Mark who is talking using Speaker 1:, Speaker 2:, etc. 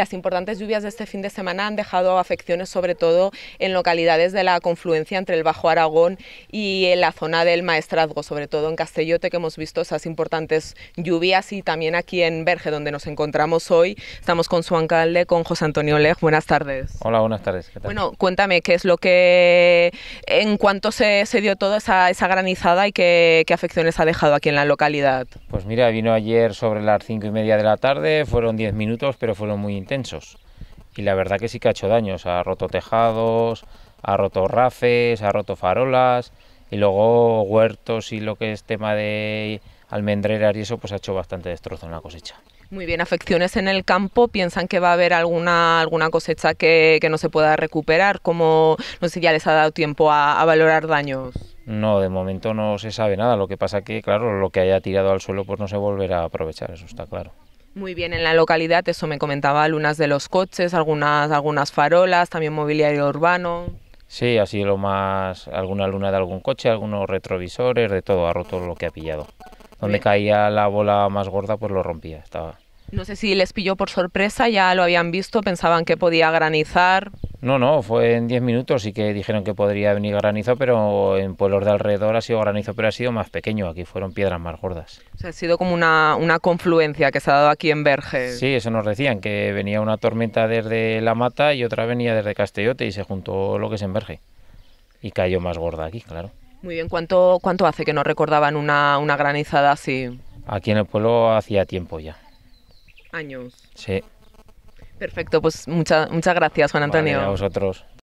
Speaker 1: Las importantes lluvias de este fin de semana han dejado afecciones sobre todo en localidades de la confluencia entre el Bajo Aragón y en la zona del Maestrazgo, sobre todo en Castellote que hemos visto esas importantes lluvias y también aquí en Berge donde nos encontramos hoy. Estamos con su alcalde, con José Antonio Lej. Buenas tardes. Hola, buenas tardes. Bueno, cuéntame qué es lo que, en cuánto se, dio toda esa, granizada y qué, afecciones ha dejado aquí en la localidad.
Speaker 2: Pues mira, vino ayer sobre las cinco y media de la tarde, fueron diez minutos, pero fueron muy y la verdad que sí que ha hecho daños. Ha roto tejados, ha roto rafes, ha roto farolas. Y luego huertos y lo que es tema de almendreras y eso, pues ha hecho bastante destrozo en la cosecha.
Speaker 1: Muy bien, afecciones en el campo, ¿piensan que va a haber alguna, alguna cosecha que, no se pueda recuperar? ¿Cómo, no sé si ya les ha dado tiempo a, a, valorar daños.
Speaker 2: No, de momento no se sabe nada, lo que pasa que, claro, lo que haya tirado al suelo pues no se volverá a aprovechar, eso está claro.
Speaker 1: Muy bien, en la localidad, eso me comentaba, lunas de los coches, algunas, algunas farolas, también mobiliario urbano.
Speaker 2: Sí, ha sido lo más, alguna luna de algún coche, algunos retrovisores, de todo, ha roto lo que ha pillado. Donde caía la bola más gorda, pues lo rompía, estaba.
Speaker 1: No sé si les pilló por sorpresa, ya lo habían visto, pensaban que podía granizar.
Speaker 2: No, no, fue en 10 minutos y que dijeron que podría venir granizo, pero en pueblos de alrededor ha sido granizo, pero ha sido más pequeño. Aquí fueron piedras más gordas.
Speaker 1: O sea, ha sido como una, confluencia que se ha dado aquí en Verge. Sí,
Speaker 2: eso nos decían, que venía una tormenta desde La Mata y otra venía desde Castellote y se juntó lo que es en Verge Y cayó más gorda aquí, claro.
Speaker 1: Muy bien, ¿cuánto, cuánto hace que no recordaban una, una granizada así?
Speaker 2: Aquí en el pueblo hacía tiempo ya. ¿Años? Sí.
Speaker 1: Perfecto, pues mucha, muchas gracias, Juan Antonio. a
Speaker 2: vosotros.